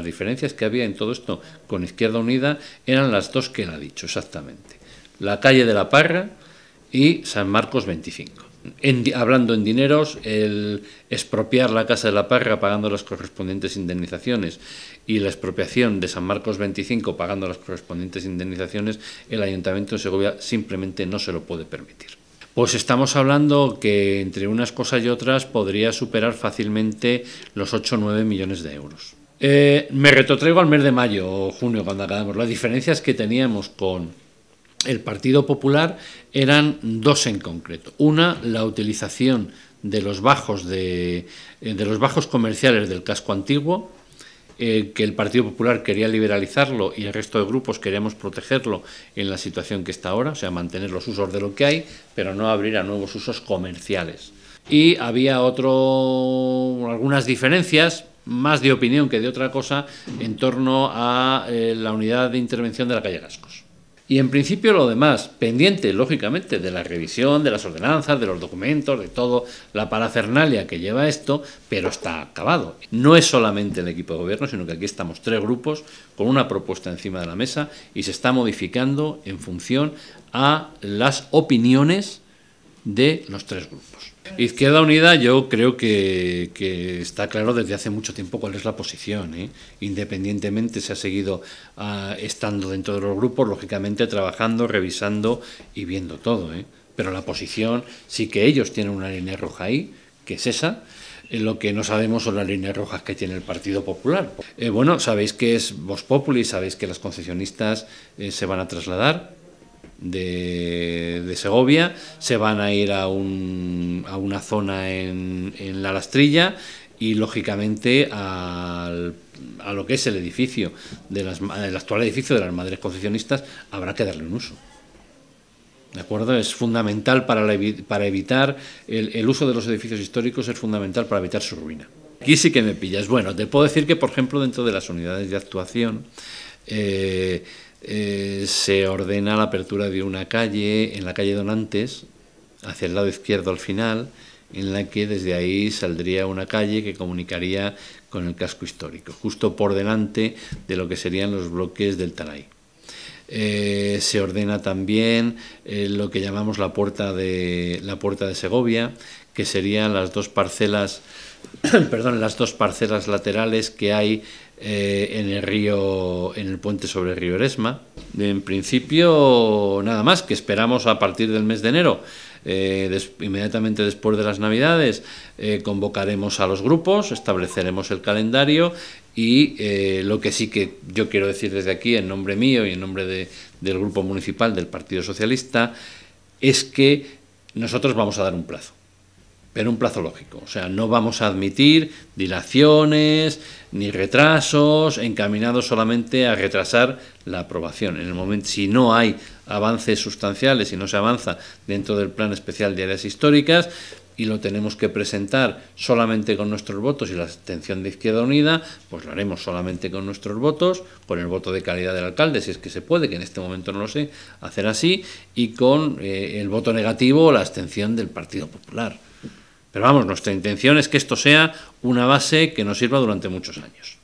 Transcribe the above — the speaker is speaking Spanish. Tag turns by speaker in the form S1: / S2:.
S1: Las diferencias que había en todo esto con Izquierda Unida eran las dos que él ha dicho exactamente. La calle de la Parra y San Marcos 25. hablando en dineros, el expropiar la Casa de la Parra pagando las correspondientes indemnizaciones y la expropiación de San Marcos 25 pagando las correspondientes indemnizaciones, el Ayuntamiento de Segovia simplemente no se lo puede permitir. Pues estamos hablando que entre unas cosas y otras podría superar fácilmente los 8 o 9 millones de euros. Eh, me retrotraigo al mes de mayo o junio cuando acabamos. Las diferencias que teníamos con el Partido Popular eran dos en concreto. Una, la utilización de los bajos de, eh, los bajos comerciales del casco antiguo, eh, que el Partido Popular quería liberalizarlo y el resto de grupos queríamos protegerlo en la situación que está ahora, o sea, mantener los usos de lo que hay, pero no abrir a nuevos usos comerciales. Y había otro, algunas diferencias, más de opinión que de otra cosa en torno a eh, la unidad de intervención de la calle Gascos. Y en principio lo demás, pendiente, lógicamente, de la revisión, de las ordenanzas, de los documentos, de todo la parafernalia que lleva esto, pero está acabado. No es solamente el equipo de gobierno, sino que aquí estamos tres grupos con una propuesta encima de la mesa y se está modificando en función a las opiniones de los tres grupos. Izquierda Unida yo creo que, está claro desde hace mucho tiempo cuál es la posición. ¿eh? Independientemente se ha seguido ah, estando dentro de los grupos, lógicamente trabajando, revisando y viendo todo. ¿eh? Pero la posición sí que ellos tienen una línea roja ahí, que es esa. Eh, lo que no sabemos son las líneas rojas que tiene el Partido Popular. bueno, sabéis que es Vox Populi, sabéis que las concesionistas se van a trasladar de, Segovia, se van a ir a, un, a una zona en, en, la lastrilla y lógicamente a lo que es el edificio, de las, el actual edificio de las Madres Concepcionistas, habrá que darle un uso. ¿De acuerdo? Es fundamental para, para evitar el, el, uso de los edificios históricos, es fundamental para evitar su ruina. Aquí sí que me pillas. Bueno, te puedo decir que, por ejemplo, dentro de las unidades de actuación, eh, eh, se ordena la apertura de una calle en la calle Donantes, hacia el lado izquierdo al final, en la que desde ahí saldría una calle que comunicaría con el casco histórico, justo por delante de lo que serían los bloques del Taray. Eh, se ordena también eh, lo que llamamos la puerta de la puerta de Segovia, que serían las dos parcelas, perdón, las dos parcelas laterales que hay eh, en el río, en el puente sobre el río Eresma. En principio, nada más, que esperamos a partir del mes de enero. Eh, inmediatamente después de las Navidades eh, convocaremos a los grupos, estableceremos el calendario y lo que sí que yo quiero decir desde aquí, en nombre mío y en nombre del Grupo Municipal del Partido Socialista, es que nosotros vamos a dar un plazo pero un plazo lógico. O sea, no vamos a admitir dilaciones ni retrasos encaminados solamente a retrasar la aprobación. En el momento, si no hay avances sustanciales, si no se avanza dentro del plan especial de áreas históricas y lo tenemos que presentar solamente con nuestros votos y la abstención de Izquierda Unida, pues lo haremos solamente con nuestros votos, con el voto de calidad del alcalde, si es que se puede, que en este momento no lo sé, hacer así, y con eh, el voto negativo o la abstención del Partido Popular. Pero vamos, nuestra intención es que esto sea una base que nos sirva durante muchos años.